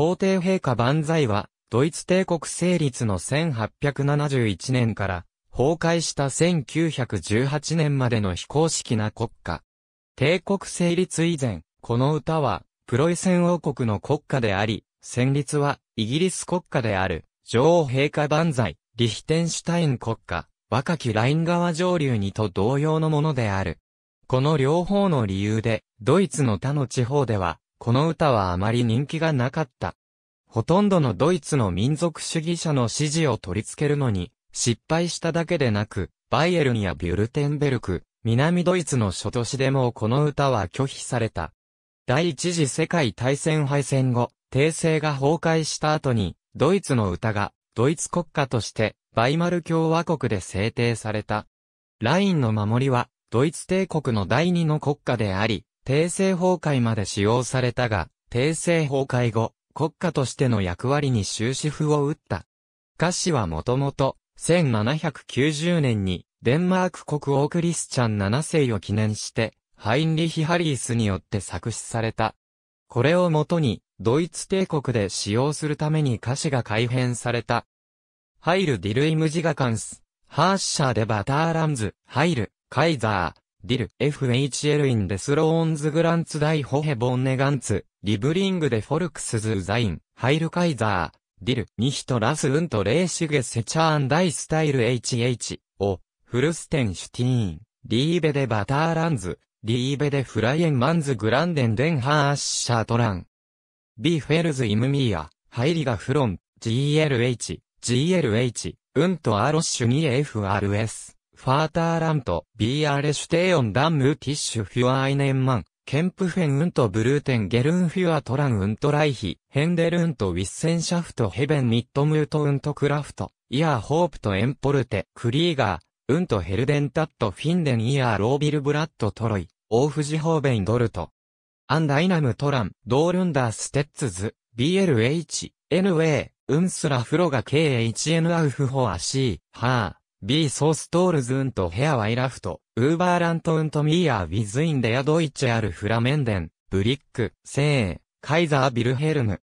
皇帝陛下万歳は、ドイツ帝国成立の1871年から、崩壊した1918年までの非公式な国家。帝国成立以前、この歌は、プロイセン王国の国家であり、戦立は、イギリス国家である、女王陛下万歳、リヒテンシュタイン国家、若きライン川上流にと同様のものである。この両方の理由で、ドイツの他の地方では、この歌はあまり人気がなかった。ほとんどのドイツの民族主義者の支持を取り付けるのに、失敗しただけでなく、バイエルンやビュルテンベルク、南ドイツの諸都市でもこの歌は拒否された。第一次世界大戦敗戦後、帝政が崩壊した後に、ドイツの歌が、ドイツ国家として、バイマル共和国で制定された。ラインの守りは、ドイツ帝国の第二の国家であり、帝政崩壊まで使用されたが、帝政崩壊後、国家としての役割に終止符を打った。歌詞はもともと、1790年に、デンマーク国王クリスチャン7世を記念して、ハインリヒ・ハリースによって作詞された。これをもとに、ドイツ帝国で使用するために歌詞が改編された。ハイル・ディルイムジガカンス、ハーッシャー・デ・バターランズ、ハイル、カイザー、ディル、FHL インデスローンズグランツイホヘボンネガンツ、リブリングでフォルクスズザイン、ハイルカイザー、ディル、ニヒトラスウントレーシゲセチャーンダイスタイル HH、を、フルステンシュティーン、リーベデバターランズ、リーベデフライエンマンズグランデンデンハーッシャートラン。ビーフェルズイムミーア、ハイリガフロン、GLH、GLH、うんとアロッシュに FRS。ファーターラント、ビーアレシュテーオンダンムティッシュフュアアイネンマン、ケンプフェンウントブルーテンゲルンフュアトランウントライヒ、ヘンデルントウィッセンシャフトヘベンミットムートウントクラフト、イヤーホープとエンポルテ、クリーガー、ウントヘルデンタットフィンデンイヤーロービルブラッドトロイ、オーフジホーベンドルト。アンダイナムトラン、ドールンダーステッツズ、BLH、NA、ウンスラフロガ KHN アウフホアシー、ハー。B ソーストールズウントヘアワイラフト、ウーバーラントウントミーアーウィズインデアドイチアルフラメンデン、ブリック、セー、カイザービルヘルム。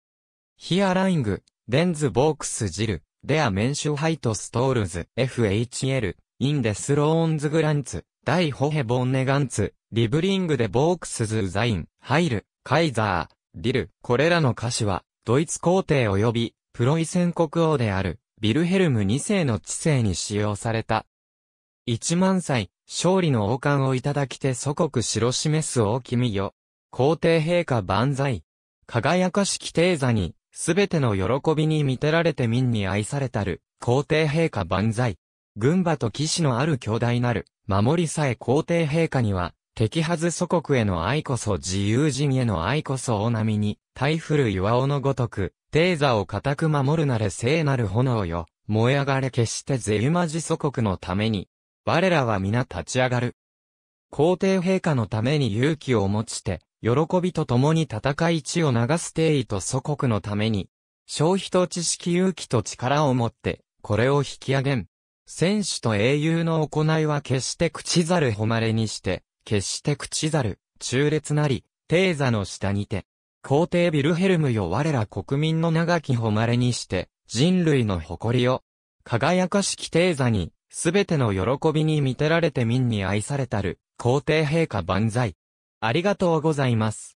ヒアライング、デンズボークスジル、デアメンシュハイトストールズ、FHL、インデスローンズグランツ、ダイホヘボンネガンツ、リブリングでボークスズザイン、ハイル、カイザー、ディル、これらの歌詞は、ドイツ皇帝及び、プロイセン国王である、ビルヘルム2世の知性に使用された。1万歳、勝利の王冠をいただきて祖国白示す王君よ。皇帝陛下万歳。輝かしき帝座に、すべての喜びに満てられて民に愛されたる、皇帝陛下万歳。軍馬と騎士のある強大なる、守りさえ皇帝陛下には、敵はず祖国への愛こそ自由人への愛こそ大波に、台ふる岩尾のごとく、ー座を固く守るなれ聖なる炎よ、燃え上がれ決してゼユマジ祖国のために、我らは皆立ち上がる。皇帝陛下のために勇気を持ちて、喜びと共に戦い地を流す定位と祖国のために、消費と知識勇気と力を持って、これを引き上げん。戦士と英雄の行いは決して口ざる誉れにして、決して口ざる、中列なり、低座の下にて、皇帝ビルヘルムよ我ら国民の長き誉れにして、人類の誇りを、輝かしき帝座に、すべての喜びに満てられて民に愛されたる、皇帝陛下万歳。ありがとうございます。